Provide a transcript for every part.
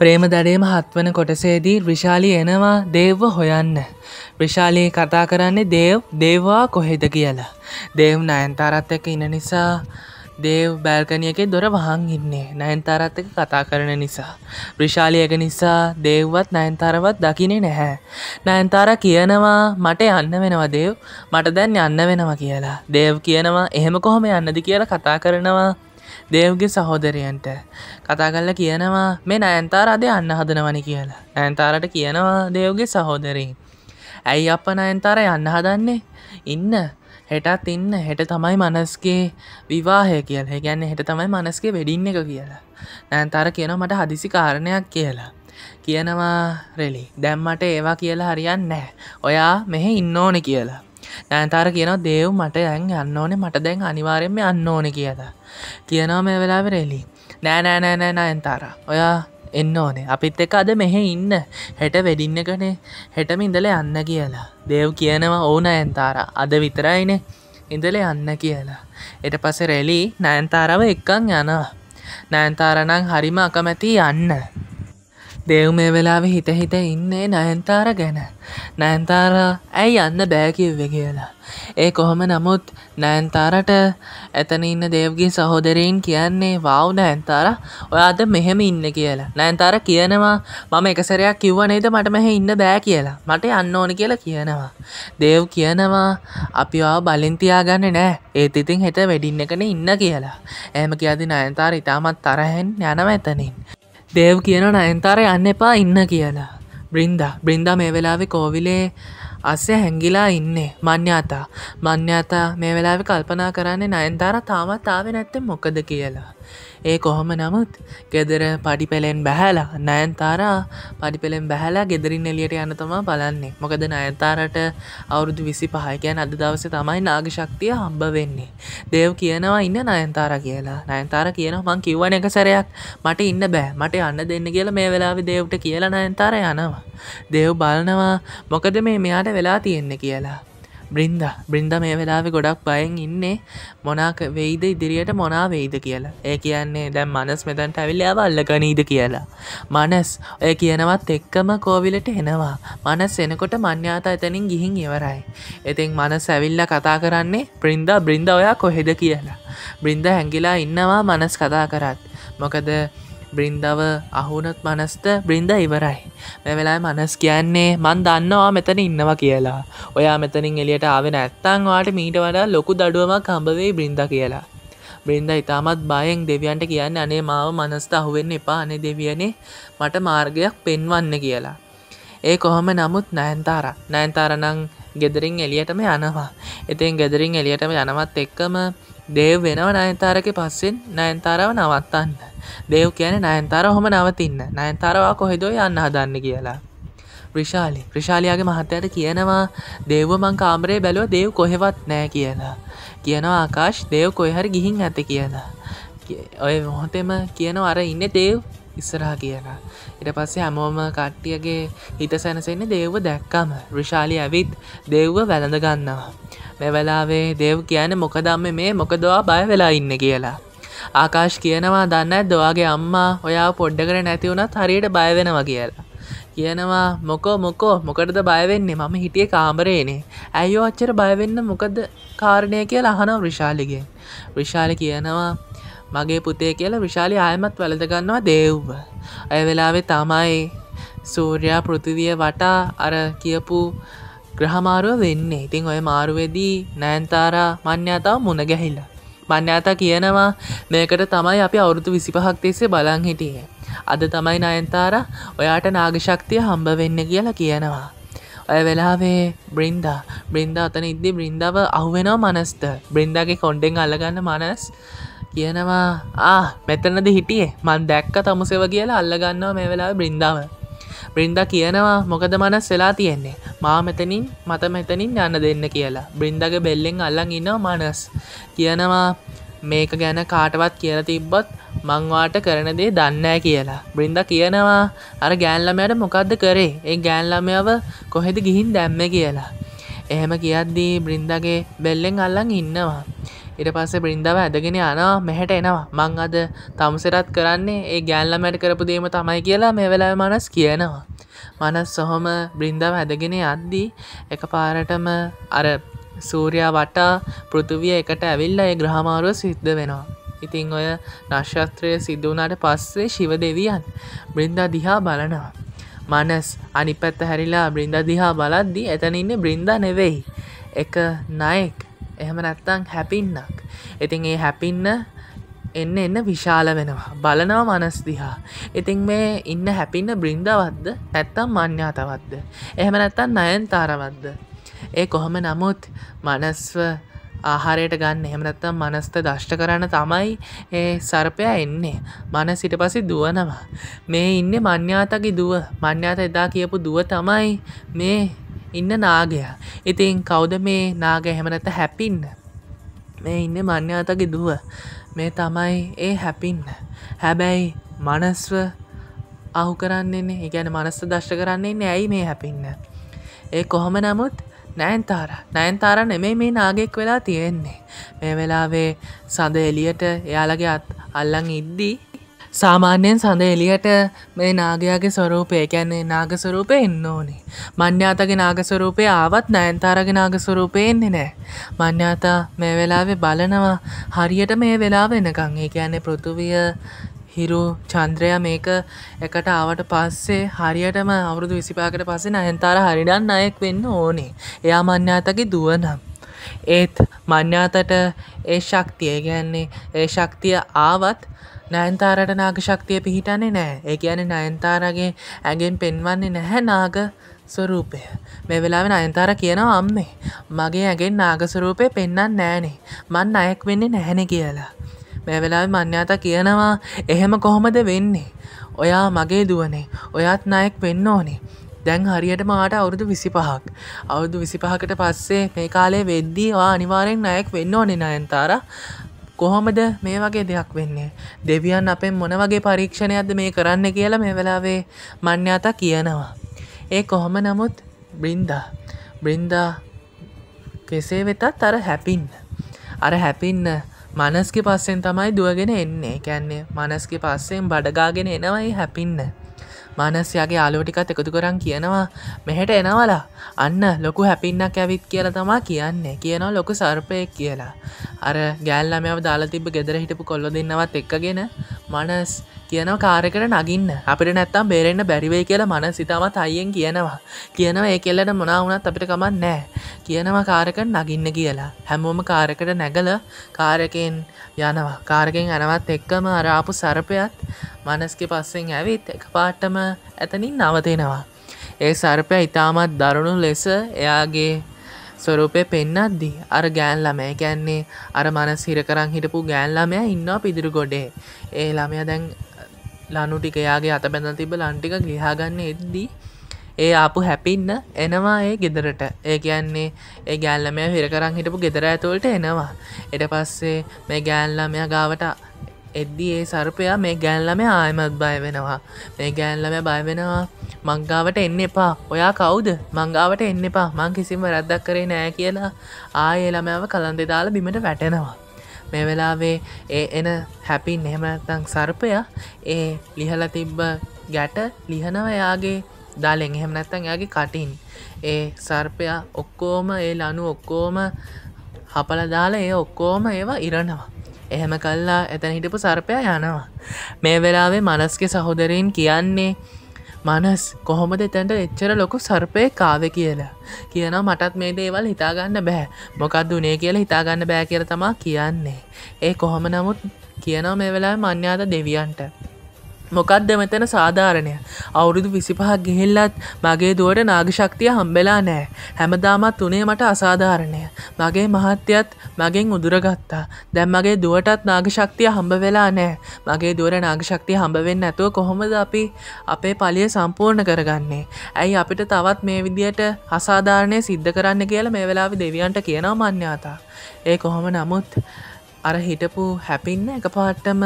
ප්‍රේමදරේ මහත්වන කොටසේදී විශාලි එනවා දේව්ව හොයන්න. විශාලී කතා කරන්නේ දේව් දේවා කොහෙද කියලා. දේව් නයන්තාරත් එක ඉන නිසා දේව් බෑල්කනියකේ දොර වහන් ඉන්නේ නයන්තාරත් එක කතා කරන නිසා. ප්‍රිශාලියක නිසා දේව්වත් නයන්තාරවත් දකිනේ නැහැ. නයන්තාර කියනවා මට යන්න වෙනවා දේව් මට දැන් යන්න වෙනවා කියලා. දේව් කියනවා එහෙම කොහොම යන්නද කියලා කතා කරනවා දේව්ගේ සහෝදරයන්ට කතා කල්ල කියනවා මේ නෑන්තාරාදය අන්න හදනවන කියලා ඇන්තාරට කියනවා දේව්ගේ සහෝදරී ඇයි අප නයන්තාර යන්න හදන්නේ ඉන්න හෙටත් ඉන්න හෙට තමයි මනස්ගේ විවාහය කියල ගැන්න හෙට තමයි මනස්ගේ වෙඩින්න එක කියලා නෑන්තර කියන මට හදිසි කාරණයක් කියලා කියනවා රෙලි දැම්මට ඒවා කියලා හරියන්න නෑ ඔයා මෙහෙ ඉන්න ඕන කියලා නෑන්තාර කියන දේව් මට දැන් යන්න ඕනේ මට දැන් අනිවාරයෙන්ම යන්න ඕන කියද කියනවා මේ වෙලාව රෙලි නෑනෑනෑනෑන ඇන්තාර ඔයා එන්න ඕනේ අපිත් එක අද මෙහෙ ඉන්න හෙට වෙඩින්න කනේ හෙටම ඉඳල යන්න කියලා දේව් කියනවා ඕන ඇන්තාර අද විතරයිනේ ඉඳල යන්න කියලා එට පස රෙලි නෑන්තාරව එක්කං යනවා නෑන්තාරනං හරිම අකමැති යන්න දෙව් මේ වෙලාව හිත හිත ඉන්නේ නයන්තාර ගැන නයන්තාර ඇයි යන්න බෑකිව්ව කියලා. ඒ කොහොම නමුත් නයන්තාරට ඇතන ඉන්න දේවගේ සහෝදරයෙන් කියන්නේ වව් නයන්තාර ඔයාද මෙහෙම ඉන්න කියලා. නයන්තාර කියනවා මම එකසරයක් කිව්ව නේද මට මෙහෙ ඉන්න බෑ කියලා මට යන්න ඕන කියලා කියනවා. දේව් කියනවා අපි ආව බලින් තියාගන්න නෑ ඒත් ඉතින් හෙට වෙඩින් එකන ඉන්න කියලා. එහෙම කියදි නයන්තාර ඉතාමත් තරහෙන් යනව ඇතනින්. දේව් කියන නයන්තාරය යන්න එපා ඉන්න කියලා බ්‍රින්ද බ්‍රින්ද මේ වෙලාවෙ කෝවිලේ අස්සේ හැංගිලා ඉන්නේ මන්‍යාතා මන්‍යාතා මේ වෙලාවෙ කල්පනා කරන්නේ නයන්තාර තාමත් ආවෙ නැත්තේ මොකද කියලා ඒ කොහොම නමුත් ගෙදර පඩි පෙළෙන් බැහැලා නයන්තාරා පඩි පෙළෙන් බැහලා ගෙදරින් එලියට යන තමා බලන්නේ මොකද නයන්තාරට අවුරුදු විසි පහයකයන් අද දවස තමයි නාගශක්තිය හම්බ වෙන්නේ දේව් කියනවා ඉන්න නයන්තාර කියලා නයන්තාර කියනවා මං කිව්වන එක සැරයක් මට ඉන්න බෑ මට අන්න දෙන්න කියලා මේ වෙලාවි දේව්ට කියලා නයන්තාර යනවා දේව් බලනවා මොකද මේ මෙයාට වෙලා තියෙන්න කියලා බ්‍රින්ද බ්‍රින්ද මේ වෙලාවෙ ගොඩක් පයෙන් ඉන්නේ මොනාක වෙයිද ඉදිරියට මොනා වෙයිද කියලා ඒ කියන්නේ දැම් මනස් මෙතැන්ට ඇවිල්ලාව අල්ලගනීද කියලා මනස් ඔය කියනවත් එක්කම කෝවිලට එනවා මනස් එනකොට මන්‍යාතා එතනින් ගිහින් ඉවරයි එතින් මනස් ඇවිල්ල කතා කරන්නේ බ්‍රින්ද බ්‍රින්ද ඔයා කොහෙද කියලා බ්‍රින්ද හැඟිලා ඉන්නවා මනස් කතා කරත් මොකද බ්‍රින්දව අහුනොත් මනස්ත බ්‍රින්ද ඉවරයි මෙ වෙලා මනස් කියන්නේ මන් දන්නවා මෙතන ඉන්නවා කියලා ඔයා මෙතනින් එලියට ආවෙන ඇත්තංවාට මීට වඩා ලොකු දඩුවමක් කම්බවේ බ්‍රින්ද කියලා බ්‍රින්ද ඉතාමත් බයෙන් දෙවියන්ට කියන්න අනේ මාව මනස්ත අහුවෙන්න එපා අනේ දෙවියනේ මට මාර්ගයක් පෙන්වන්න කියලා ඒ කොහොම නමුත් නෑන්තාර නෑන්තාරනං ගෙදරින් එලියටම යනවා ඉතින් ගෙදරින් එලියටම යනවත් එක්කම දේව් වෙනව නයන්තාරක පස්සෙන් නයන්තාරව නවත්තන්න දේව් කියන නයන්තාර හොම නවතින්න නයන්තාරවා කොහෙදෝ යන්න හදන්න කියලා ප්‍රශාලි ප්‍රශාලයාගේ මහත්තයට කියනවා දේව මං කාමරේ බැලුව දේව් කොහෙවත් නෑ කියලා කියනවා ආකාශ් දේව් කොයහරි ගිහින් ඇත කියලා ඔය මොහොතෙම කියන අර ඉන්න දේව් ඉස්සරහ කියලා ඉට පස්සේ හැමෝම කට්ටියගේ හිත සැනසෙන්න දේව්ව දැක්කම විශාලි ඇවිත් දේව්ව වැළඳ ගන්නවා මෙවලාවේ දේව් කියන මොකදම්ම මේ මොකදවා බය වෙලා ඉන්න කියලා. ආකාශ් කියනවා දන්න දොවාගේ අම්මා ඔයා පොඩ්ඩකර නැතිවුණත් හරියට බයවෙනවා කියලා. කියනවා මොකෝ මොකෝ මොකටද බයවෙන්නේ මම හිටිය කාමරේනේ ඇයෝ අච්චර බයවෙන්න මොකද කාරණය කියලා අහනව විශාලිගෙන් විශාල කියනවා මගේ පුතේ කියලා විශාලි ආයමත් වැලදගන්නවා දේව්ව ඇය වෙලාවේ තමයි සූර්යා පෘතිවිය වටා අර කියපු ග්‍රහමාරුව වෙන්නේ ඉතිං ඔය මාරුවේදී නෑන්තාරා මන්‍යතාව මුණ ගැහිල්ලා මන්‍යතා කියනවා මේකට තමයි අපි අවුරුතු විසිපහක් තිස්සේ බලන් හිටියේ. අද තමයි නයන්තාර ඔයාට නාගශක්තිය හම්බ වෙන්න කියලා කියනවා. ඔය වෙලාවේ බ්‍රින්දා බ්‍රින්දා අතන ඉද්දි බ්‍රින්දාව අහුවෙනෝ මනස්ත බ්‍රින්දාගේ කොන්්ඩෙන් අල්ලගන්න මනස් කියනවා ආ මෙතනද හිටියේ මන් දැක්ක තමුසෙව කියලා අල්ලගන්නවා මේ වෙලා බ්‍රින්දාව බ්‍රින්ද කියනවා මොකද මනස් වෙලා තියෙන්නේ මා මෙතනින් මත මෙතනින් යන්න දෙන්න කියලා බ්‍රින්දගේ බෙල්ලෙන් අල්ලන් ඉන්නවා මනස් කියනවා මේක ගැන කාටවත් කියලා තිබ්බොත් මංවාට කරන දේ දන්නෑ කියලා බ්‍රින්ද කියනවා අර ගෑන්ලමයට මොකක්ද කරේ ඒ ගෑන්ලමයව කොහෙද ගිහින් දැම්ම කියලා එහෙම කියද්දී බ්‍රින්දගේ බෙල්ලෙන් අල්ලන් ඉන්නවා ඉට පස්සේ බිරින්දාව ඇදගෙන යනවා මෙහැට එනවා මං අද තමුසරත් කරන්නේ ඒ ගෑල්ලමැට කරපු දේම තමයි කියලා මේ වෙලා මනස් කියනවා. මනස් සොහොම බ්‍රින්දාව ඇදගෙන අද්දී එක පාරටම අර සූරයා වටා පෘතුවිය එකට ඇවිල්ල ඒ ග්‍රහමාරුව සිද්ධ වෙනවා. ඉතිං ඔය නශ්ශත්‍රය සිද්ධවනාට පස්සේ ශිව දෙවියන් බ්‍රින්දා දිහා බලනවා. මනස් අනි පැත්ත හැරිලා බ්‍රින්දා දිහා බලද්දී එතනඉන්න බ්‍රින්දා නෙවෙයි. එක නයෙක් එහෙම නැත්තං හැපින්නක් ඉතින් ඒ හැපින්න එන්න එන්න විශාල වෙනවා බලනවා මනස් දිහා ඉතින් මේ ඉන්න හැපින්න බ්‍රින්දවද්ද නැත්තම් මඤ්ඥාතවත්ද එහෙම නැත්තන් නයන් තාරවද්ද ඒ කොහොම නමුත් මනස්ව ආහාරයට ගන්න එහෙමනත්තම් මනස්ත දෂ්ට කරන්න තමයි ඒ සර්පයා එන්නේ මන සිට පසි දුවනවා මේ ඉන්න මඤ්ඥාතකි දුව මඤ්ඥාත එදා කියපු දුව තමයි මේ ඉන්න නාගයා ඉතින් කවුද මේ නාග හැමනැත හැපින්න මේ ඉන්න මන්‍යාතගේ දුව මේ තමයි ඒ හැපින්න හැබැයි මනස්ව අහු කරන්නේ ඉගැන මනස්ස දශ්ට කරන්නේ ඇයි මේ හැපින්න ඒ කොහොම නමුත් නෑන්තාර නෑන්තාර නෙමේ මේ නාගෙක් වෙලා තියෙන්නේ මේ වෙලාවේ සඳ එලියට එයාලගේ අත් අල්ලං ඉද්දී සාමාන්‍යයෙන් සඳ එලියට මේ නාගයාගේ ස්වරූපය ගැන්නේ නාගස්වරූපය එන්න ඕනේ. මන්්‍යාතගේ නාගස්වරූපය ආවත් නෑන්තාරග නාගස්වරූපය එන්නේ නෑ. මන්්‍යාතා මේ වෙලාවෙ බලනවා හරියට මේ වෙලා වෙනකං ඒ කියන්නේ පෘතුවිය හිරු චන්ද්‍රය මේක එකට ආවට පස්සේ හරියටම අවුරුදු විසිපාකට පස්සේ නයන්තාර හරිඩන් අයෙක් වෙන්න ඕනේ. එයා මන්්‍යාතගේ දුවනම්. ඒත් මන්්‍යාතට ඒ ශක්තිය ගැන්නේ ඒ ශක්තිය ආවත් නයන්තාරට නාග ශක්තිය පිහිටන්නේ නෑ ඒ කියන නයන්තාරගේ ඇගෙන් පෙන්වන්නේ නැහැ නාග ස්වරූපය මේ වෙලාවෙන අයන්තාර කියනවා අම්මේ මගේ ඇගෙන් නාගස්වරූපය පෙන්න්න නෑනේ මන් අයෙක් වෙන්නේ නැහැන කියලා මේ වෙලා මන්‍යාත කියනවා එහෙම කොහොමද වෙන්නේ ඔයා මගේ දුවනේ ඔයාත් නයෙක් වෙන්න ඕනේ දැන් හරියට මාට අවුරුදු විසි පහක් අවුදු විසි පහකට පස්සේ මේ කාලේ වෙද්දී වා අනිවාරෙන් නයෙක් වෙන්න ඕනේ නයන්තාර කොහොමද මේ වගේ දෙයක් වෙන්නේ දෙවියන් අපෙන් මොන වගේ පරීක්ෂණයක්ද මේ කරන්න කියලා මේ වෙලාවේ මන්්‍යාතා කියනවා. ඒ කොහොම නමුත් බ්‍රින්දා බ්‍රින්දා කෙසේ වෙතත් අර හැපින්න. අර හැපින්න මනස්කි පස්සෙන් තමයි දුවගෙන එන්නේ කැන්නේ මනස්කි පස්සෙන් බඩගාගෙන එනවයි හැපින්න. මානස්යාගේ ආලෝටිකත් එකතු කරන් කියනවා මෙහෙට එනවලා අන්න ලොකු හැපින්නක් ඇවිත් කියලා තමා කියන්නේ කියනවා ලොකු සර්පයක් කියලා අර ගෑල්ලමව දාලා තිබ ගෙදර හිටපු කොල්ලො දෙන්නවත් එක්කගෙන මනස් කියන කාරකට නගින්න අපිට නැත්තම් බේරෙන්න්න බැරිවේ කියලා මන සිතමත් අයියෙන් කියනවා කියනවා ඒ කෙල්ලට මොනාවනත් අපිට කමන් නෑ කියනවා කාරකට නගින්න කියලා හැමෝම කාරකට නැගල කාරකෙන් යනවා කාරකෙන් ඇනවත් එක්කම අරාපු සරපයත් මනස්ක පස්සෙන් ඇවිත් එක පාට්ටම ඇතනින් නවතෙනවා ඒ සර්පය ඉතාමත් දරුණු ලෙස එයාගේ ස්වරූපය පෙන්නද්දි අර ගෑන් ළමය ගැන්නේ අර මන සිර කරං හිටපු ගෑන් ළමය ඉන්නවා පිදිරු ගොඩේ ඒ ළමය දැන් ලනුටික එයාගේ අත බැඳ තිබ ලන්ටික ගිහාගන්න එද්දී ඒ ආපු හැපින්න එනවා ඒ ගෙදරට ඒ කියන්නේ ඒ ගෑල්ලමය හිර කරං හිටපු ගෙදර ඇතුවලට එනවා එට පස්සේ මේ ගෑල්ලමය ගාවට එද්දි ඒ සර්පයා මේ ගෑල්ලම ආයමත් බය වෙනවා මේ ගෑල්ලම බය වෙනවා මංගාවට එන්න එපා ඔයා කවුද මංගාවට එන්න එපා මං කිසිම රැද්දක් කරේ නෑ කියලා ආයෙ ළමෑව කලන්දෙ දාලා බිමට වැටෙනවා මේ වෙලාවේ ඒ එන හැපි නෙමතං සර්පය ඒ ලිහල තිබ්බ ගැට ලිහනව යාගේ දාලෙන් එහෙම නැත්තං යාගේ කටින් ඒ සර්පයා ඔක්කෝම ඒ ලනු ඔක්කෝම හපල දාලා ඒ ඔක්කෝම ඒවා ඉරණවා එහෙම කල්ලා එතැන හිටපු සර්පය යනවා මේ වෙලාවේ මනස්ක සහෝදරයෙන් කියන්නේ මනස් කොහොමද තැන්ට එච්චර ලොකු සර්පය කාව කියලා කියන මටත් මේ දේවල් හිතාගන්න බැහැ මොකක්ද වනේ කියලා හිතාගන්න බෑ කියර තමා කියන්නේ ඒ කොහොම නමුත් කියනවා මේ වෙලා මන්‍යාද දෙවියන්ට මොකක්ද මෙතන සාධාරණය අවුරුදු විසිපහ ගිහිල්ලත් මගේ දුවට නාගශක්තිය හම්බෙලා නෑ හැමදාමත් උනේ මට අසාධාරණය මගේ මහත්්‍යයත් මගෙන් උදුරගත්තා දැම් මගේ දුවටත් නාගශක්තිය හම්බ වෙලා නෑ මගේ දුවර නාගශක්තිය හම්බවෙන්න ඇතුව කොහොමද අපි අපේ පලිය සම්පූර්ණ කරගන්නේ ඇයි අපිට තවත් මේ විදියට අසාධාරණය සිද්ධ කරන්න කියලා මේ වෙලාවි දෙවියන්ට කියනවා මන්‍යාතා ඒ කොහොම නමුත් අර හිටපු හැපින්න එක පාට්ටම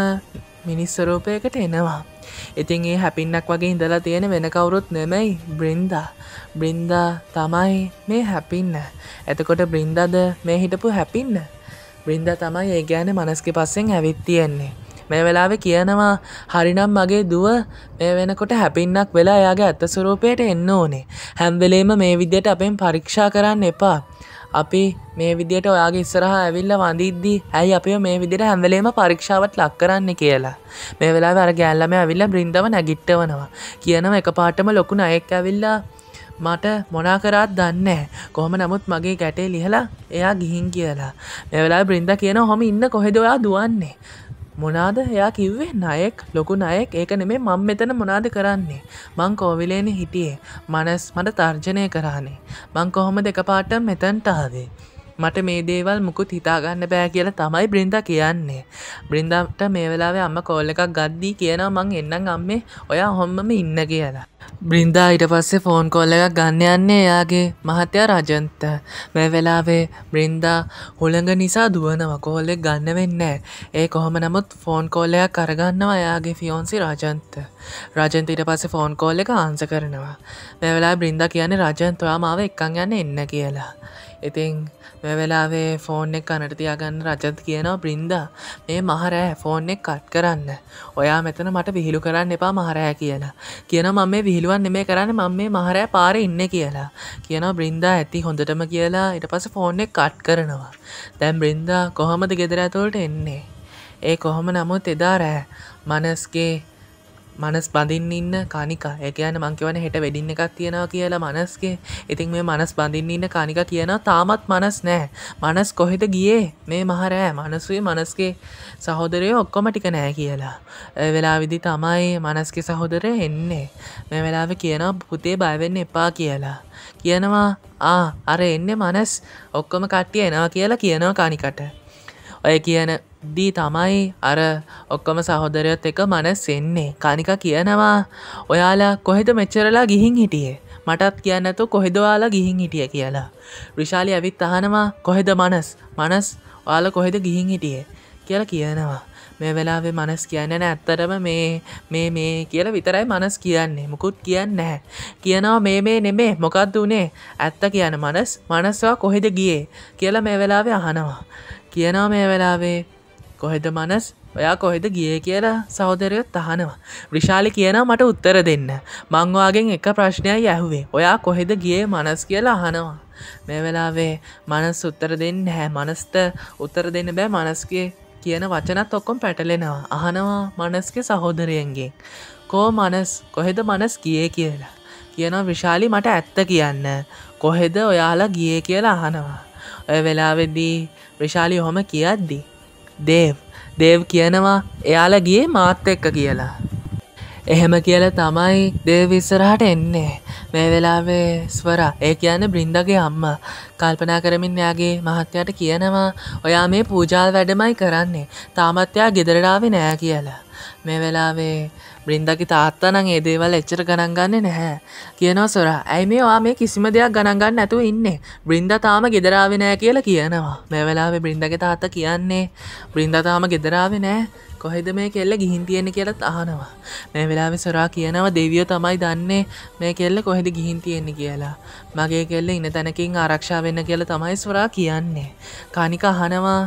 මිනිස්සරෝපයකට එනවා ඉතින් ඒ හැපින්නක් වගේ ඉඳලා තියෙන වෙන කවුරුත් නෙමයි බ්‍රින්දා බ්‍රින්දා තමයි මේ හැපින්න ඇතකොට බ්‍රින්දාද මේ හිටපු හැපින්න බ්‍රින්ද තමයි ඒ ගැන මනස්කි පස්සෙන් ඇවිත් තියෙන්නේ මේ වෙලාවෙ කියනවා හරිනම් මගේ දුව මේ වෙනකොට හැපින්නක් වෙලා එයාගේ ඇත්ත ස්වරූපයට එන්න ඕනේ හැම්වෙලේම මේ විදියට අපෙන් පරීක්ෂා කරන්න එපා අපි මේ විදියට ඔයාගේ ඉස්සරහ ඇවිල්ල වඳීද්දී ඇයි අප මේ විදිට හැමලේම පරීක්ෂාවට ලක් කරන්න කියලා මේ වෙලා වැර ගෑල්ලම ඇවිල්ල බ්‍රින්දව නැගිට්ටවනවා කියනව එක පාටම ලොකු අයෙක් ඇවිල්ලා මට මොනාකරත් දන්න කොහම නමුත් මගේ ගැටේ ලිහලා එයා ගිහින් කියලා මෙවෙලා බ්‍රින්ද කියන හොම ඉන්න කොහෙදොයා දුවන්නේ මොනාද එයා කිව්වේ නයෙක් ලොකු නයෙක් ඒක නෙමේ මං මෙතන මොනාද කරන්නේ මං කෝවිලේන හිටියේ මනස් මට තර්ජනය කරානේ මං කොහොම දෙක පාට මෙතැන්ටාවේ මට මේ දේවල් මුකුත් හිතාගන්න බෑ කියලා තමයි බ්‍රින්ද කියන්නේ බ්‍රින්දට මේ වෙලාවේ අම්ම කෝල්ල එකක් ගද්දී කියනවා මං එන්නම් අම්මේ ඔයා හොම්මම ඉන්න කියලා බ්‍රින්දා ඊට පස්සේ ෆෝන් කොල්ල එකක් ගන්න යන්නේ එයාගේ මහත්තයා රජන්ත මේ වෙලාවේ බ්‍රින්දා හොළඟ නිසා දුවනව කෝල්ලෙක් ගන්න වෙන්න ඒ කොහොම නමුත් ෆෝන් කෝල්ලයක් අරගන්නවා එයාගේ ෆියෝන්සි රජන්ත රජන්ත ඊට පස්සේ ෆෝන් කෝල් එක ආන්ස කරනවා මේ වෙලා බ්‍රින්දා කියන්නේ රජන්තවා මාව එක්කන් යන්න එන්න කියලා ඉතිං වෙලාවේ ෆෝන් එක් අනට තියාගන්න රජත් කියනවා බ්‍රින්දා මේ මහරෑ ෆෝන් එක් කට් කරන්න ඔයා මෙතන මට විහිළු කරන්න එපා මහරෑ කියලා කියන මම මේ විහිළුවන් නෙමේ කරන්න මම මේ මහරෑ පාර ඉන්න කියලා කියන බ්‍රින්දා ඇති හොඳටම කියලා ඉට පස ෆෝන් එක් කට් කරනවා දැම් බ්‍රින්දා කොහොමද ගෙදර ඇතුළට එන්නේ ඒ කොහොම නමුත් එදා රෑ මනස්ගේ මනස් බඳින්න ඉන්න කනිකා ඒ කියන මංකිවන හෙට වැඩින්න එකක් තියෙනවා කියලා මනස්ගේ ඉතින් මේ මනස් බඳින්න ඉන්න කනික කියනවා තාමත් මනස් නෑ මනස් කොහෙද ගියේ මේ මහරෑ මනසුයි මනස්ගේ සහෝදරය ඔක්කොම ටික නෑ කියලා වෙලා විදි තමයි මනස්ගේ සහෝදර එන්නේ මේ වෙලාව කියනවා පුතේ බයවෙන්න එපා කියලා කියනවා ආ අර එන්නේ මනස් ඔක්කොම කට්ටිය එනවා කියලා කියනවා කනිකට ඔය කියන දී තමයි අර ඔක්කොම සහෝදරයොත් එක මනස් එන්නේ කනික කියනවා ඔයාලා කොහෙද මෙච්චරලා ගිහින් හිටියේ මටත් කියන්නතු කොහෙදවාලා ගිහින් හිටිය කියලා. විශාලි ඇවිත් අහනවා කොහෙද මනස් මනස් යාල කොහෙද ගිහින් හිටියේ කියලා කියනවා. මේ වෙලාවේ මනස් කියන්නන ඇත්තරම මේ මේ මේ කියල විතරයි මනස් කියන්නේ මුකුත් කියන්න නැහැ. කියනවා මේ මේ නෙමේ මොකක්ද වනේ ඇත්ත කියන මනස් මනස්වා කොහෙද ගියේ කියලා මේ වෙලාවේ අහනවා. කියනවා මේ වෙලාවේ කොහෙද මනස් ඔයා කොහෙද ගිය කියලා සහෝදරයොත් අහනවා විශාලි කියන මට උත්තර දෙන්න මංවාගෙන් එක ප්‍රශ්නයක් යැහුවේ ඔයා කොහෙද ගිය මනස් කියලා අහනවා මේ වෙලාවේ මනස් උත්තර දෙන්න හැ මනස්ත උත්තර දෙන්න බෑ මනස්ගේ කියන වචනත් ඔක්කොම් පැටලෙනවා අහනවා මනස්ක සහෝදරයන්ගෙන් කෝ මනස් කොහෙද මනස් ගියේ කියලා කියනවා විශාලි මට ඇත්ත කියන්න කොහෙද ඔයාලා ගිය කියලා අහනවා ඔය වෙලාවෙද්දී විශාලි හොම කියද්දී දේව් දේව් කියනවා එයාල ගිය මාත් එක්ක කියලා. එහෙම කියල තමයි දේව ඉස්සරහට එන්නේ මේ වෙලාවේ ස්වර ඒ කියන්න බ්‍රින්දගේ අම්ම කල්පනා කරමින් යාගේ මහත්්‍යයට කියනවා ඔයා මේ පූජාල් වැඩමයි කරන්නේ තාමත්යා ගෙදරඩාව නෑ කියලා. මේ වෙලාවේ බ්‍රින්දකි තාත්තනං ඒ දේවල් එච්චර ගණන්ගන්න නැහැ කියනවා සොර ඇයි මේවා මේ කිසිම දෙයක් ගණන්ගන්න නැතුව ඉන්නේ බ්‍රින්ද තාම ගෙදරාව නෑ කියලා කියනවා මෙවෙලාවෙ බ්‍රින්දගේ තාත්ත කියන්නේ බ්‍රින්ද තාම ගෙදරාව නෑ කොහෙද මේ කෙල්ල ගිහින් තියෙන කියලත් අහනවා මේ වෙලාවෙ සොරා කියනවා දෙවියෝ තමයි දන්නේ මේ කෙල්ල කොහෙද ගිහින් තියෙන්නේ කියලා මගේ කෙල්ල ඉන්න තැනකින් ආරක්ෂා වෙන්න කියලා තමයි සොරා කියන්නේ කනික අහනවා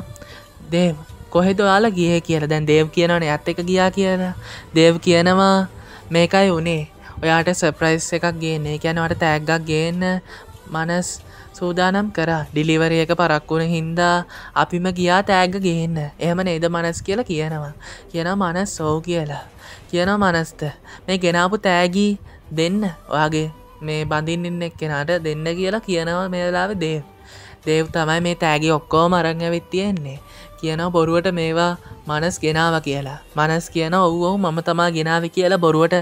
දේව කොහෙද යාලා ගිය කියලා දැන් දේව් කියනවන ඇත් එක ගියා කියලා දේව් කියනවා මේකයි වනේ ඔයාට සප්‍රයිස් එකක් ගේන්නේ කියැනවට තෑග්ගක් ගේන්න මනස් සූදානම් කර ඩිලිවරිය එක පරක්වුණ හින්දා අපිම ගියා තෑග ගේන්න එහම නේද මනස් කියලා කියනවා කියන මනස් සෝ කියලා කියන මනස්ත මේ ගෙනාපු තෑගී දෙන්න ඔයාගේ මේ බඳින්න්න එක් කෙනට දෙන්න කියලා කියනවා මේලාව දේව දේව් තමයි මේ තෑගි ඔක්කෝ මරංග වෙත් තියෙන්නේ කියන බොරුවට මේවා මනස් ගෙනාව කියලා මනස් කියන ඔව්වෝ මම තමා ගෙනාව කියලා බොරුවට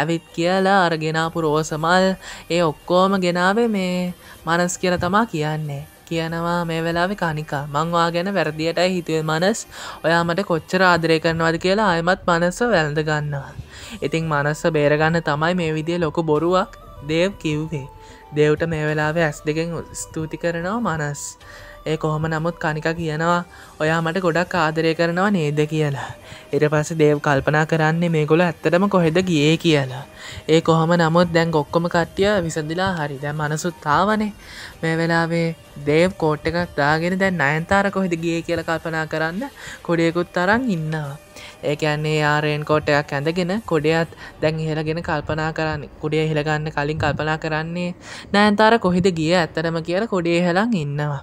ඇවිත් කියලා අරගෙනාපු රෝසමල් ඒ ඔක්කෝම ගෙනාවේ මේ මනස් කියල තමා කියන්නේ කියනවා මේ වෙලාවෙ කනිකා මංවා ගැන වැරදිටයි හිතුව මනස් ඔයාමට කොච්චර ආදරය කරනවාද කියලා අයමත් මනස වැළඳ ගන්නවා ඉතිං මනස්ස බේරගන්න තමයි මේ විදිිය ලොක බොරුවක් දේව් කිව්වේ දේව්ට මේ වෙලාවේ ඇස් දෙකෙන් ස්තුති කරනවා මනස් ඒ කොහොම නමුත් කනිකා කියනවා ඔයා මට ගොඩක් ආදරය කරනවා නේද කියලා. එට පස දේව කල්පනා කරන්නේ මේගොල ඇත්තටම කොහෙද ගියේ කියලා. ඒ කොහොම නමුත් දැන් ගොක්කොම කට්ටිය විසඳලා හරි දැ මනසුත්තාවනේ මේ වෙලාවේ දේව් කෝට් එකක් දාගෙන දැන් අයන්තාර කොහෙද ගිය කියල කල්පනා කරන්න කොඩියකුත් තරන් ඉන්නවා. ඒකන්නේ ආරයෙන් කොටයක් ඇඳගෙන කොඩයත් දැන් ඉහලගෙන කල්පනා කරන්න කොඩිය හිලගන්න කලින් කල්පනා කරන්නේ නෑන්තාර කොහිද ගිය ඇත්තනම කියලා කොඩේ හලං ඉන්නවා.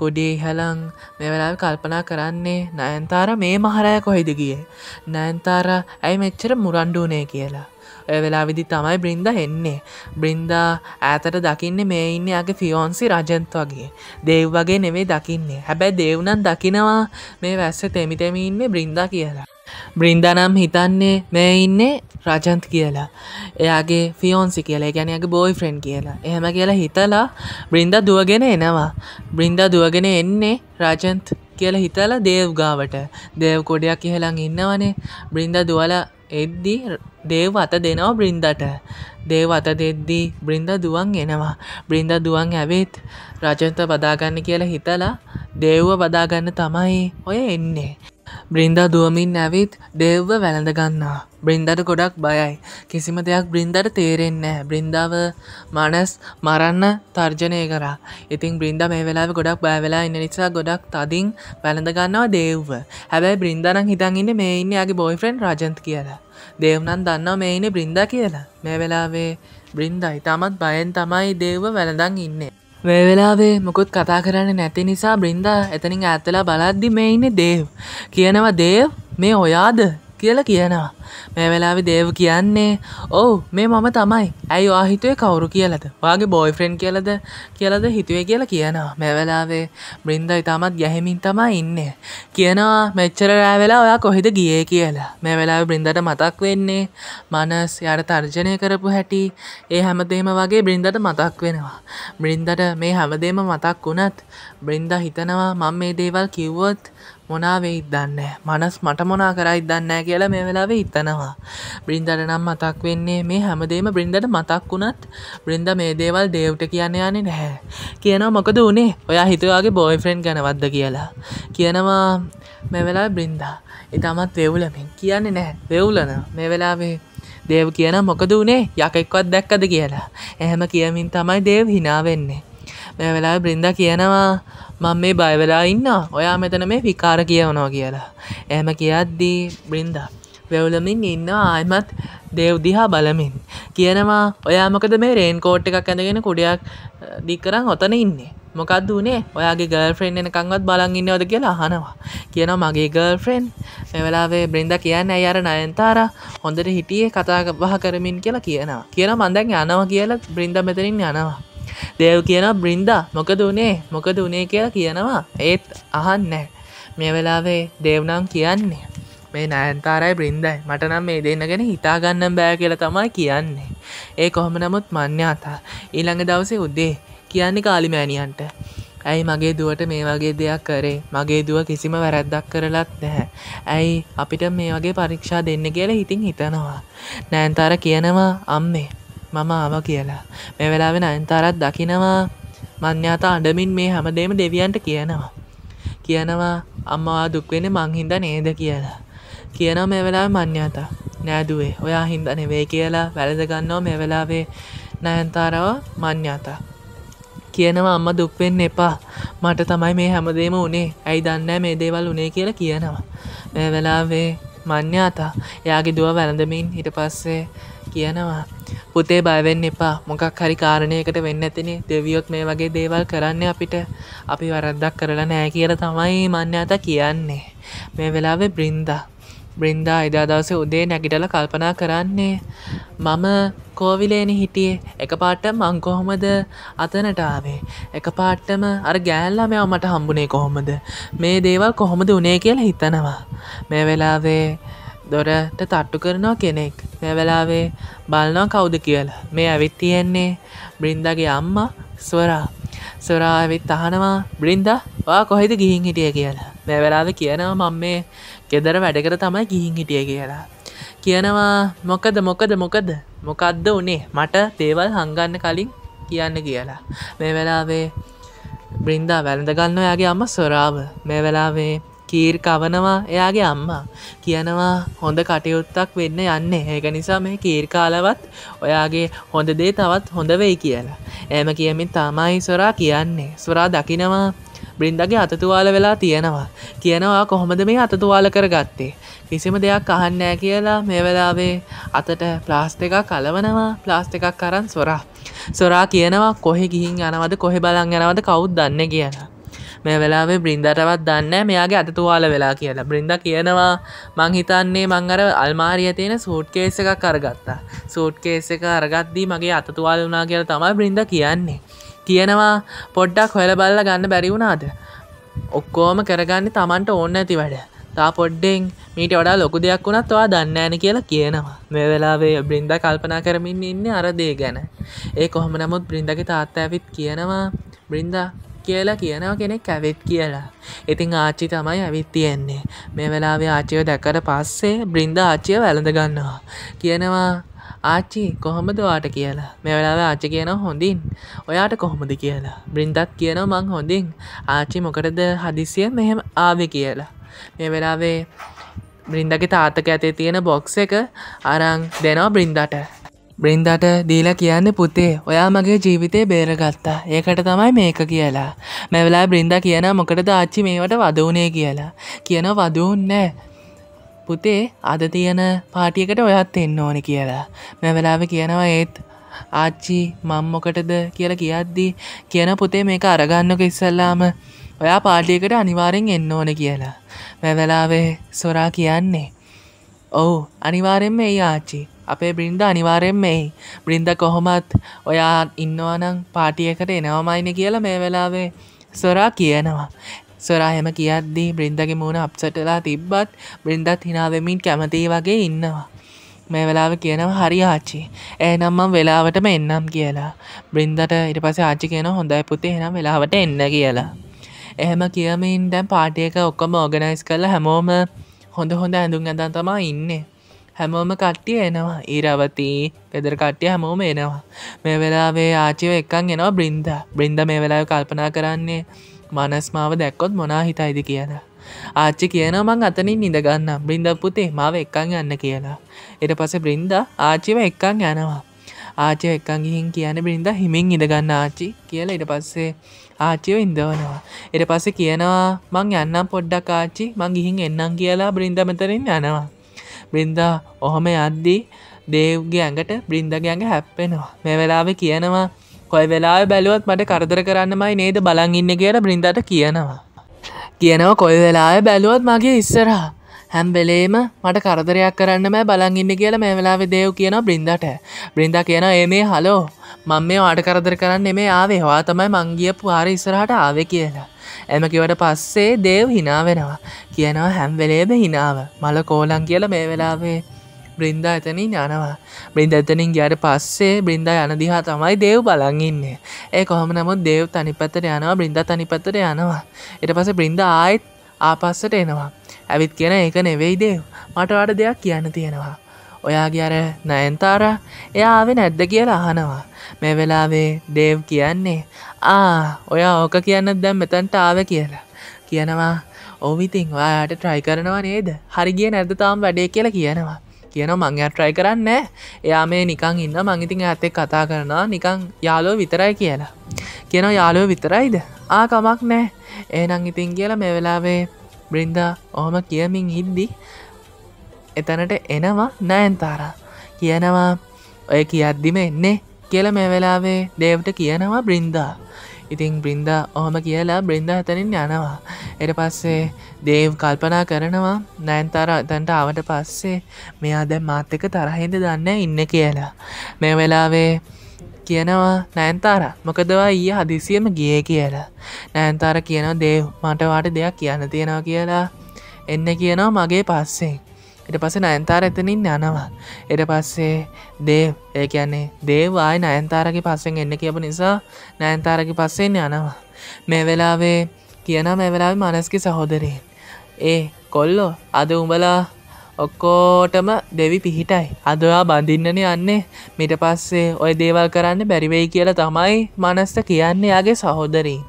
කොඩේ හැලං මෙවලාව කල්පනා කරන්නේ නයන්තාර මේ මහරය කොහෙද ගිය. නයන්තාර ඇයි මෙච්චර මුරන්්ඩුනේ කියලා. ඔය වෙලා විදි තමයි බ්‍රින්ද හෙන්නේ. බ්‍රින්දා ඇතට දකින්න මේ ඉන්න අගේ ෆියෝන්සි රජන්ත වගේ. දේව් වගේ නෙවේ දකින්නේ. හැබැයි දෙව්නන් දකිනවා මේ වැස්ස තෙමිතෙමිඉන්නේ බ්‍රින්දා කියලා. බ්‍රින්දනම් හිතන්නේ මේ ඉන්නේ රජන්ත් කියලා එයාගේ ෆියෝන්සි කියලා ගැනගේ බෝයි ෆ්‍රෙන්් කියලා එහෙම කියලා හිතලා බ්‍රින්ද දුවගෙන එනවා බ්‍රින්ද දුවගෙන එන්නේ රජන්ත් කියලා හිතල දේව් ගාවට දේව් කොඩයක් ඉහළං ඉන්නවනේ බ්‍රින්ද දුවල එද්දී දේව අත දෙනවා බ්‍රින්දට දේව අත දෙද්දී බ්‍රින්ද දුවන් එනවා බ්‍රින්ද දුවන් ඇවිත් රජන්ත බදාගන්න කියලා හිතලා දේව්ව බදාගන්න තමයි ඔය එන්නේ බ්‍රින්දා දුවමින් ඇවිත් ඩෙව්ව වැළඳගන්නා. බ්‍රින්දට ගොඩක් බයයි. කිසිම දෙයක් බ්‍රින්දට තේරෙන්නේ බ්‍රින්දාව මනස් මරන්න තර්ජනය කරා. ඉතින් බ්‍රින්ද මේ වෙලාව ගොඩක් බෑවෙලා ඉන්න නිසා ගොඩක් තදින් වැළඳගන්නවා දේව්ව. හැබැයි බ්‍රින්දනං හිතන් ඉන්න මේ ඉන්න යාගේ බොයිෆ්‍රෙන්ඩ් රජන්ත කියලා. දේව්නන් දන්නවා මේ ඉන්න බ්‍රින්දා කියලා. මේ වෙලාවේ බ්‍රින්දයි තමත් බයෙන් තමයි දේව්ව වැළඳන් ඉන්නේ. මේ වෙලාවේ මොකොත් කතා කරන්න නැති නිසා බ්‍රින්දා එතනින් ඇතලා බලද්දි මේ ඉන්න දේව් කියනවා දේව් මේ ඔයාද කියලා කියනවා. මේ වෙලාවෙ දේව කියන්නේ ඔව් මේ මම තමයි. ඇයි ඔයා හිතුවේ කවුරු කියලාද? ඔයාගේ බොයෆ්‍රෙන්ඩ් කියලාද? කියලාද හිතුවේ කියලා කියනවා. මේ වෙලාවේ බ්‍රින්දා ඊටමත් ගැහෙමින් තමයි ඉන්නේ. කියනවා මෙච්චර රෑ වෙලා ඔයා කොහෙද ගියේ කියලා. මේ වෙලාවේ බ්‍රින්දාට මතක් වෙන්නේ මනස් යාට තර්ජනය කරපු හැටි. ඒ හැමදේම වගේ බ්‍රින්දාට මතක් වෙනවා. බ්‍රින්දාට මේ හැමදේම මතක් වුණත් බ්‍රින්දා හිතනවා මම මේ දේවල් කිව්වොත් මොනාවෙයි දන්න මනස් මට මොනා කරයි දන්න කියලා මේ වෙලාවේ ඉතනවා බ්‍රින්දට නම් මතක් වෙන්නේ මේ හැමදේම බ්‍රින්දට මතක් වුණත් බ්‍රින්ද මේ දේවල් දේව්ට කියන්න යන්නේ නැහැ කියනවා මොකද වනේ ඔයා හිතුවාගේ බෝයිෆ්‍රෙන්් ගැනවද්ද කියලා කියනවා මෙවෙලා බ්‍රින්දා ඉතාමත් වෙවුලමින් කියන්නේ නැහැ වෙවුලන මේ වෙලාවේ දේව කියන මොකද වනේ යකෙක්වත් දැක්කද කියලා. එහෙම කියමින් තමයි දේව හිනාවෙන්නේ. මේ වෙලා බ්‍රින්ද කියනවා මං මේ බයවෙලා ඉන්න ඔයා මෙතන මේ විකාර කියවනවා කියලා එහම කියද්දී බ්‍රින්දා වැවුලමින් ඉන්න ආයමත් දේව්දිහා බලමින් කියනවා ඔයාමකද මේ රේන්කෝට් එකක් ඇඳගෙන කුඩයක් දික්කරන් ඔතන ඉන්නේ මොකක්ද වනේ ඔයාගේ ගර්ෆෙන්් එනකංවත් බලන් ඉන්නවද කියලා අහනවා කියනවා මගේ ගර්ෆෙන්් මෙවලාවේ බ්‍රින්ද කියන්න ඇයි අර නයන්තාර හොඳට හිටියේ කතා බහ කරමින් කියලා කියනවා කියන මන්දැන් යනවා කියලා බ්‍රින්ද මෙතරින් යනවා දේව් කියන බ්‍රින්ද මොකද වනේ මොකද වනේ කියලා කියනවා ඒත් අහන්න මේ වෙලාවේ දේව්නම් කියන්නේ මේ නෑන්තාරයි බ්‍රින්දයි මටනම් මේ දෙන්න ගැෙන හිතාගන්නම් බෑ කියල තමයි කියන්නේ ඒ කොහොම නමුත් මන්‍යාතා ඊළඟ දවසේ උද්දේ කියන්නේ කාලිමෑණියන්ට ඇයි මගේ දුවට මේ වගේ දෙයක් කරේ මගේ දුව කිසිම වැරැද්දක් කරලත් නැහැ ඇයි අපිට මේ වගේ පරීක්ෂා දෙන්න කියලා හිතින් හිතනවා නෑන්තර කියනවා අම්මේ මම ආව කියලා මේ වෙලාවෙන අන්තාරත් දකිනවා මන්‍යාතා අඩමින් මේ හැමදේම දෙවියන්ට කියනවා කියනවා අම්මවා දුක්වෙන මංහින්ද නේද කියලා කියනවා මේ වෙලා මන්‍යාතා නෑදුවේ ඔයා හින්ද නෙවේ කියලා වැලදගන්නවා මේ වෙලාවේ නයන්තාරව මන්‍යාතා කියනවා අම්ම දුක්වෙන්න එපා මට තමයි මේ හැමදේම උනේ ඇයි දන්න මේ දේවල් උනේ කියලා කියනවා මේ වෙලාවේ මන්‍යාතා එයාගේ දුව වැළඳමින් හිට පස්සේ කියනවා පුතේ බයවෙන්න එපා මොකක් හරි කාරණයකට වෙන්න ඇතිනෙ දෙවියොත් මේ වගේ දේවල් කරන්න අපිට අපි වරද්දක් කරලා නෑ කියල තමයි මන්න අත කියන්නේ මේ වෙලාවේ බ්‍රින්දා බ්‍රින්දා එදා දවස උදේ නැගිටල කල්පනා කරන්නේ මම කෝවිලේනි හිටියේ එක පාට මං කොහොමද අතනට ආවේ එක පාට්ටම අර ගෑල්ලා මෙයා මට හම්බුනේ කොහොමද මේ දේවල් කොහොමද උනේ කියලා හිතනවා මේ වෙලාවේ දොරට තට්ටු කරනවා කෙනෙක් දැවලාවේ බලනවා කවුද කියලා මේ ඇවිත් තියෙන්නේ බ්‍රින්දගේ අම්මා ස්වරා ස්වරා ඇවිත් අහනවා බ්‍රින්ද වා කොහෙද ගිහින් හිටිය කියලා මේ වෙලාව කියනවා මම මේ ගෙදර වැඩකර තමයි ගිහින් හිටිය කියලා කියනවා මොකද මොකද මොකද මොකක්ද උනේ මට තේවල් හංගන්න කලින් කියන්න කියලා මේ වෙලාවේ බ්‍රින්දා වැළඳගන්න ඔයාගේ අම්ම ස්වරාව මේ වෙලාවේ කීර් කවනවා එයාගේ අම්මා කියනවා හොඳ කටයුත්තක් වෙන්න යන්න ඒක නිසා මේ කීර් කාලවත් ඔයාගේ හොඳ දේ තවත් හොඳ වෙයි කියලා එම කියමින් තමයි සොරා කියන්නේ සොරා දකිනවා බ්‍රින්දගේ අතතුවාල වෙලා තියෙනවා කියනවා කොහොමද මේ අතතුවාල කර ගත්තේ කිසිම දෙයක් අහන්නෑ කියලා මේ වෙලාවේ අතට ප්ලාස්ට එකක් කලවනවා ප්ලාස්ට එකක් කරන් සොරා සොරා කියනවා කොහෙ ගිහින් යනවද කොහෙ බලන් යනවද කවුද් දන්න කියලා මේ වෙලාවේ බ්‍රින්දටවත් දන්න මෙයාගේ අතතුවාල වෙලා කියලා බ්‍රින්ද කියනවා මං හිතන්නේ මං අර අල්මාරිය තියෙන සූට්කේස එකක් කරගත්තා සූට්කේස එක අරගත්දී මගේ අතතුවාල වනා කියලා තමයි බ්‍රින්ද කියන්නේ කියනවා පොඩ්ඩක් හොල බල්ල ගන්න බැරිවුණාද ඔක්කෝම කරගන්න තමන්ට ඕන්න ඇති වැඩ තා පොඩ්ඩෙන් මීට වඩා ලොකු දෙයක් වුණත් වා දන්න ඇන කියලා කියනවා මේ වෙලාවේ බ්‍රින්ද කල්පනා කරමින් ඉන්න අරදේ ගැන ඒ කොහොම නමුත් බ්‍රින්දගේ තාත්ත ඇවිත් කියනවා බ්‍රින්දා කියලා කියනව කෙනෙක් ඇවිත් කියලා. ඉතිං ආච්චි තමයි ඇවිත් තියෙන්නේ. මේ වෙලාවේ ආච්චිව දැකට පස්සේ බ්‍රින්ද ආච්චිය වැළඳගන්නවා. කියනවා ආච්චි කොහොමද වාට කියලා මේ වෙලාව ආච්චි කියන හොඳින් ඔයාට කොහොමද කියලා බ්‍රින්දත් කියන මං හොඳින් ආච්චි මොකටද හදිසිය මෙහෙම ආවෙ කියලා මේ වෙලාවේ බ්‍රින්දගේ තාතක ඇතේ තියෙන බොක්ස එක අරං දෙනවා බ්‍රින්දට බ්‍රින්දට දීලා කියන්න පුතේ ඔයා මගේ ජීවිතය බේරගත්තා ඒකට තමයි මේක කියලා මෙවලා බ්‍රින්ද කියන මොකටද ආච්චි මේවට වදවුනේ කියලා කියන වදවුන්නෑ පුතේ අද තියෙන පාටියකට ඔයත් එන්න ඕන කියලා මෙවලාව කියනවා ඒත් ආච්චි මම්මොකටද කියලා කියද්දි කියන පුතේ මේක අරගන්නක ඉස්සල්ලාම ඔයා පාටියකට අනිවාරෙන් එන්න ඕන කියලා මෙවලාවේ සොරා කියන්නේ ඔවු අනිවාරෙන්ම ඒ ආච්චි අපේ බින්ද අනිවාරයෙන් මේ බ්‍රින්ද කොහොමත් ඔයා ඉන්නවනම් පාටියකට එනවමයින කියලා මේ වෙලාවේ සොරා කියනවා සොරාහෙම කියද්දී බ්‍රින්දගේ මූුණ අප්සටලා තිබ්බත් බ්‍රින්දත් හිනාවෙමින් කැමති වගේ ඉන්නවා මේ වෙලාව කියනව හරි ආච්චි ඒනම්මම් වෙලාවටම එන්නම් කියලා බ්‍රින්දට ඉට පස ආච්චි කියන හොඳයි පුතේ එනම් වෙලාවට එන්න කියලා එහෙම කියමින් දැන් පාටියක ඔක්කොම ඕගනයිස් කරලා හැමෝම හොඳ හොඳ ඇඳුම් ඇඳන් තමා ඉන්නේ හැමෝම කට්ටිය එනවා ඊරවතී පෙදරකට්ටිය හැමෝම එනවා මේ වෙලාවේ ආචිව එකන් එනවා බ්‍රින්ද බ්‍රින්ද මේ වෙලාව කල්පනා කරන්නේ මනස්මාව දැක්කොත් මොනා හිතයිද කියලා ආච්චි කියන මං අතනින් නිඳගන්න බ්‍රින්ද පුතේ මාව එකං යන්න කියලා එට පස බ්‍රින්ද ආචිව එකං යනවා ආචය එකන් ගිහින් කියන බිරිඳ හිමින් ඉඳගන්න ආචි කියලා ඉට පස්සේ ආචිව ඉන්දවනවා. එට පස්සේ කියනවා මං යන්නම් පොඩ්ඩක් ආචි මං ගිහින් එන්නම් කියලා බිරිඳමතරින් යනවා. බ්‍රින්දා ඔහොම අද්දී දේව්ගේ ඇඟට බ්‍රින්දගේ ඇඟ හැප්පෙනවා මේ වෙලාව කියනවා කොයි වෙලා බැලුවත් මට කරදර කරන්නමයි නේද බලංඉන්න කියලා බ්‍රින්දට කියනවා කියනව කොයි වෙලා බැලුවත් මගේ ඉස්සරහා හැම්බෙලේම මට කරදරයක් කරන්නම බලන් ඉන්න කියලා මේ වෙලාවෙ දේව් කියන බ්‍රින්දට බ්‍රින්ද කියන ඒ මේ හලෝ මං මේ ආට කරදර කරන්න මේ ආවේ හවා තමයි මංගියපු ආර ඉස්සරහට ආවෙ කියලා. එමකිවට පස්සේ දේව් හිනා වෙනවා කියනවා හැම්වෙලේම හිනාව මල කෝලන් කියල මේ වෙලාවේ. බ්‍රින්ද එතනින් යනවා බ්‍රින්ද එතනින් ගයාට පස්සේ බ්‍රින්ද යනදිහා තමයි දේව් බලංඉන්නේ ඒ කොහම නමුත් දේව් තනිපතර යනවා බ්‍රින්ද තනිපතර යනවා එට පස බ්‍රින්ද ආයිත් ආපස්සට එනවා ඇවිත් කියෙන එක නෙවෙයිදේ මටවට දෙයක් කියන්න තියෙනවා ඔයාගේ අර නයන්තාර එයාාව නැද්ද කියලා අහනවා මේ වෙලාවේ ඩේව් කියන්නේ ආ ඔයා ඕක කියන්න දැම් මෙතැන්ට ආව කියලා කියනවා ඕවිතින් ඔයාට ට්‍රයි කරනවා නේද හරිගිය නැද්ද තාම් වැඩේ කියලා කියනවා කියන මංයා ට්‍රයි කරන්න එයා මේ නිකං ඉන්න මංඉතින් ඇත්තෙක් කතා කරනවා නිකං යාලෝ විතරයි කියලා කියන යාලෝ විතරයිද ආකමක් නෑ ඒනං ඉතින් කියලා මේ වෙලාවේ බ්‍රින්දා ඔහොම කියමින් හිද්දි එතනට එනවා නෑන්තාර කියනවා ඔය කියද්දිම එන්නේ කියල මේ වෙලාවේ දේවට කියනවා බ්‍රින්දා ඉතිං බ්‍රින්දා ඔහොම කියලා බ්‍රින්දා ඇතනින් යනවා එට පස්සේ දේව් කල්පනා කරනවා නෑන්තර තැන්ට ආවට පස්සේ මෙයා දැ මාත්‍යක තරහිද දන්න ඉන්න කියලා මේ වෙලාවේ කියනවා නෑන්තාර මොකදවා ඊය හදිසියම ගිය කියලා නෑන්තාර කියනවා දේ මටවාට දෙයක් කියන්න තියෙනවා කියලා එන්න කියනවා මගේ පස්සේ එට පස නයන්තාර එතනින් යනවා එට පස්සේ දේ ඒ කියන්නේ දේවායි නයන්තාරකි පස්සෙන් එන්න කියපු නිසා නයන්තාරකි පස්සෙන් යනවා මේ වෙලාවේ කියන මේ වෙලාව මනස්කි සහෝදරයෙන් ඒ කොල්ලෝ අද උඹලා ඔක්කෝටම දෙවි පිහිටයි. අදවා බඳින්නන යන්නේ මිට පස්සේ ඔය දේවල් කරන්න බැරිවෙයි කියලා තමයි මනස්ත කියන්නේ යාගේ සහෝදරී.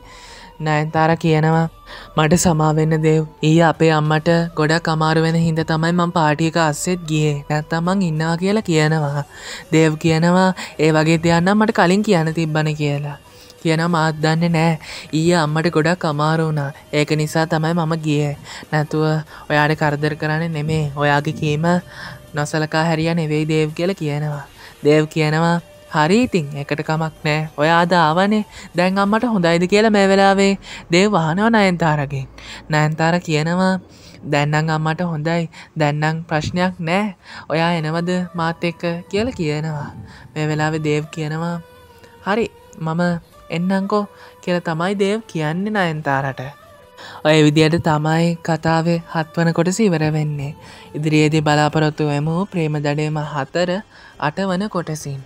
නයන්තාර කියනවා මට සමාවෙන්න දෙව් ඒ අපේ අම්මට ගොඩක් අමාරුවෙන හිද තමයි මං පාටික අස්සෙත් ගියේ නැත්තමං ඉන්නවා කියලා කියනවා. දේව් කියනවා ඒ වගේ දෙයන්න මට කලින් කියන තිබ්බන කියලා. කියන මාත් දන්නේ නෑ ඊය අම්මට ගොඩක් අමාරුණා ඒක නිසා තමයි මම ගිය නැතුව ඔයාට කරදර කරන්න නෙමේ ඔයාගේ කීම නොසලකා හැරිය නෙවෙයි දේව් කියල කියනවා දේව් කියනවා හරිඉතිං එකට කමක් නෑ ඔයාද ආවනේ දැන් අම්මට හොඳයිද කියලා මේ වෙලාවේ දේව වහනව නයන්තාරගෙන් නයන්තාර කියනවා දැන්නම් අම්මට හොඳයි දැන්නම් ප්‍රශ්නයක් නෑ ඔයා එනවද මාත් එක්ක කියල කියනවා මේ වෙලාවේ දේව් කියනවා හරි මම එන්නංකෝ කියල තමයි දේව් කියන්නේ නයන්තාරට. ඔය විදියට තමයි කතාවේ හත්වනකොට සීවර වෙන්නේ. ඉදිරියේදී බලාපොරොත්තු වමූ ප්‍රේම දඩේම හතර අටවන කොටසින්.